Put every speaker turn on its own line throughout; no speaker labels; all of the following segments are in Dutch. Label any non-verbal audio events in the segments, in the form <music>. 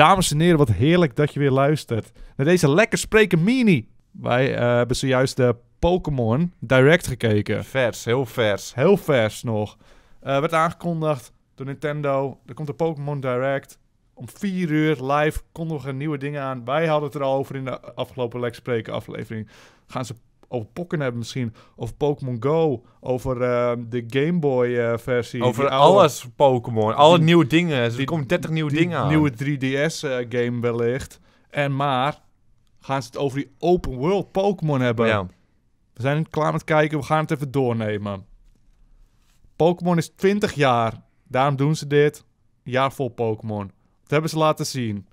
Dames en heren, wat heerlijk dat je weer luistert naar deze lekker spreken mini. Wij eh, hebben zojuist de Pokémon Direct gekeken. Vers, heel vers. Heel vers nog. Uh, werd aangekondigd door Nintendo. Er komt de Pokémon Direct. Om vier uur live een nieuwe dingen aan. Wij hadden het er al over in de afgelopen Lekker Spreken aflevering. Gaan ze over Pokken hebben misschien. Over Pokémon Go. Over ehm, de Game Boy eh, versie. Over alles Pokémon. Alle die, nieuwe dingen. Er die, 30 nieuwe dingen aan. Nieuwe 3DS eh, game wellicht. En maar gaan ze het over die open world Pokémon hebben. We zijn klaar met kijken. We gaan het even doornemen. Pokémon is 20 jaar. Daarom doen ze dit. Een jaar vol Pokémon. Dat hebben ze laten zien.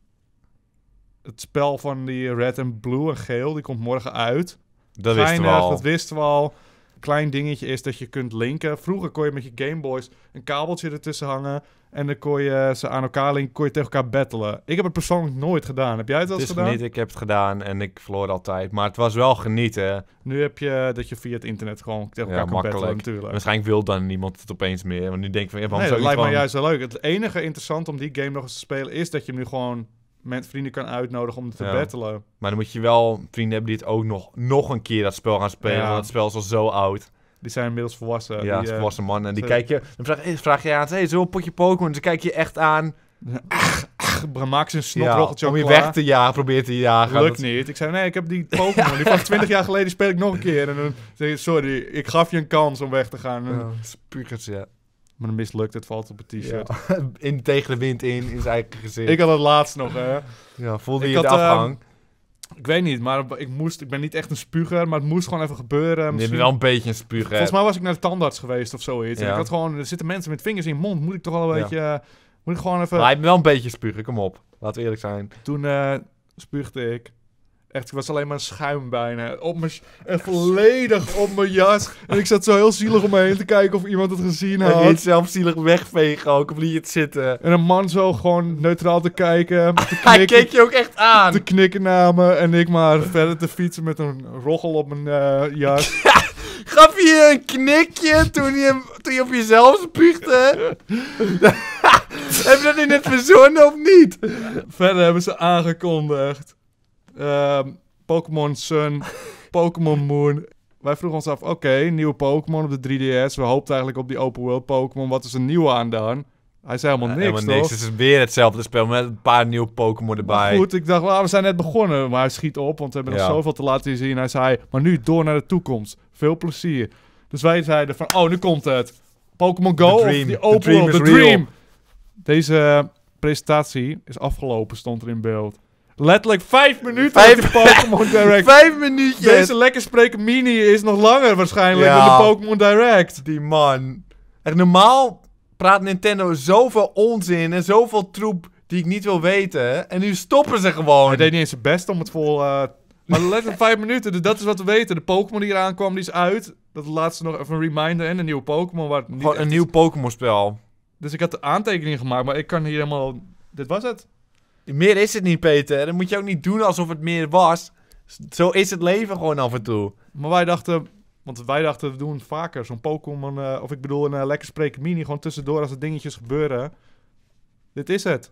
Het spel van die Red en Blue en Geel, die komt morgen uit. Dat wist wisten we al. Dat wisten we al. Klein dingetje is dat je kunt linken. Vroeger kon je met je Gameboys een kabeltje ertussen hangen. En dan kon je ze aan elkaar linken, kon je tegen elkaar battelen. Ik heb het persoonlijk nooit gedaan. Heb jij het wel gedaan? Nee, ik heb het gedaan en ik verloor altijd. Maar het was wel genieten. Nu heb je dat je via het internet gewoon tegen elkaar ja, kan makkelijk. battelen natuurlijk. Waarschijnlijk wil dan niemand het opeens meer. Want nu denk ik van... Ja, nee, dat lijkt van... juist wel leuk. Het enige interessant om die game nog eens te spelen is dat je hem nu gewoon met vrienden kan uitnodigen om te ja. battelen. Maar dan moet je wel vrienden hebben die het ook nog, nog een keer dat spel gaan spelen. Ja. Want het spel is al zo oud. Die zijn inmiddels volwassen. Ja, eh, volwassen mannen. En die kijk je... Dan vraag, eh, vraag je aan ze, hey, zo een potje Pokémon? Ze dan kijk je echt aan... Ach, maak ze een snotrocheltje ja, Om je weg te jagen, probeer te jagen. Lukt niet. Ik zei, nee, ik heb die <laughs> Pokémon. Die van 20 jaar geleden speel ik nog een keer. En dan zei sorry, ik gaf je een kans om weg te gaan. Ja, ja. Maar dan mislukt het, valt op het t-shirt. <laughs> In, tegen de wind in, in zijn eigen gezicht. ik had het laatst nog, hè. Ja, voelde je had, de ehm, afhang? ik weet niet, maar ik, moest, ik ben niet echt een spuger, maar het moest gewoon even gebeuren. Je ben wel een beetje een spuger. Volgens mij was ik naar de tandarts geweest of zoiets. Ja. ik had gewoon, er zitten mensen met vingers in je mond, moet ik toch wel een beetje... Eh, moet ik gewoon even... Maar hij bent wel een beetje spugen, kom op. Laten we eerlijk zijn. Toen uh, spuugde ik. Echt, ik was alleen maar schuim bijna. Op mijn, volledig op mijn jas. En ik zat zo heel zielig om me heen te kijken of iemand het gezien had. En niet zelf zielig wegvegen ook, of niet zitten. En een man zo gewoon neutraal te kijken. Te <laughs> knikken, Hij keek je ook echt aan. Te knikken naar me. En ik maar verder te fietsen met een roggel op mijn eh, jas. <laughs> Gaf je een knikje toen je, toen je op jezelf spuugde? <laughs> Heb je dat in het verzonnen of niet? Verder hebben ze aangekondigd Ehm, Pokémon Sun, <laughs> Pokémon Moon. Wij vroegen ons af, oké, nieuwe Pokémon op de 3DS. We hoopten eigenlijk op die open world Pokémon. Wat is er nieuw aan dan? Hij zei helemaal eh, niks, uh, helemaal niks. Het is weer hetzelfde spel met een paar nieuwe Pokémon erbij. goed, ik dacht, ah, we zijn net begonnen. Maar hij schiet op, want we hebben nog zoveel te laten zien. Hij zei, maar nu door naar de toekomst. Veel plezier. Dus wij zeiden van, oh, nu komt het. Pokémon Go of die open world, dream. Deze presentatie is afgelopen, stond er in beeld. Letterlijk vijf minuten vijf, de Pokémon <laughs> Direct. vijf minuutjes. Deze lekker spreken mini is nog langer waarschijnlijk dan de Pokémon Direct. Die man. Echt normaal praat Nintendo zoveel onzin en zoveel troep die ik niet wil weten. En nu stoppen ze gewoon. Hij deed niet eens zijn best om het vol... Uh, maar letterlijk vijf minuten, dus dat is wat we weten. De Pokémon die eraan kwam, die is uit. Dat laatste nog even een reminder en een nieuwe Pokémon. Gewoon een nieuw Pokémon spel. Dus ik had de aantekening gemaakt, maar ik kan hier helemaal... Dit was het. Meer is het niet, Peter. Dan moet je ook niet doen alsof het meer was. Zo is het leven gewoon af en toe. Maar wij dachten, want wij dachten we doen vaker zo'n Pokémon, eh, of ik bedoel een eh, lekker spreken mini, gewoon tussendoor als er dingetjes gebeuren. Dit is het.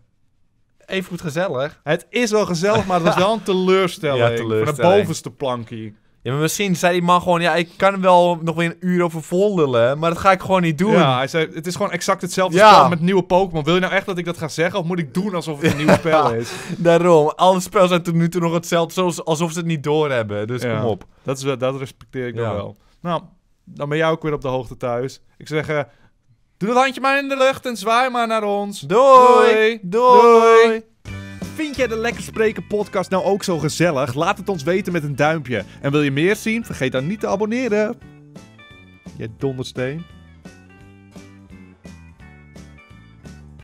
Even goed gezellig. Het is wel gezellig, maar het is <laughs> wel een teleurstelling. ja, teleurstelling. Van de bovenste plankje. Ja, maar misschien zei die man gewoon, ja, ik kan wel nog weer een uur over vol maar dat ga ik gewoon niet doen. Ja, hij zei, het is gewoon exact hetzelfde ja. spel met nieuwe Pokémon. Wil je nou echt dat ik dat ga zeggen, of moet ik doen alsof het een <laughs> nieuw spel is? Daarom, alle spels zijn tot nu toe nog hetzelfde, alsof ze het niet doorhebben. Dus ja. kom op. Dat, is, dat respecteer ik wel. Nou, dan ben jij ook weer op de hoogte thuis. Ik zeg, eh, doe het handje maar in de lucht en zwaai maar naar ons. Doei. Doei. Doei. Vind jij de Lekker Spreken podcast nou ook zo gezellig? Laat het ons weten met een duimpje. En wil je meer zien? Vergeet dan niet te abonneren. Jij dondersteen.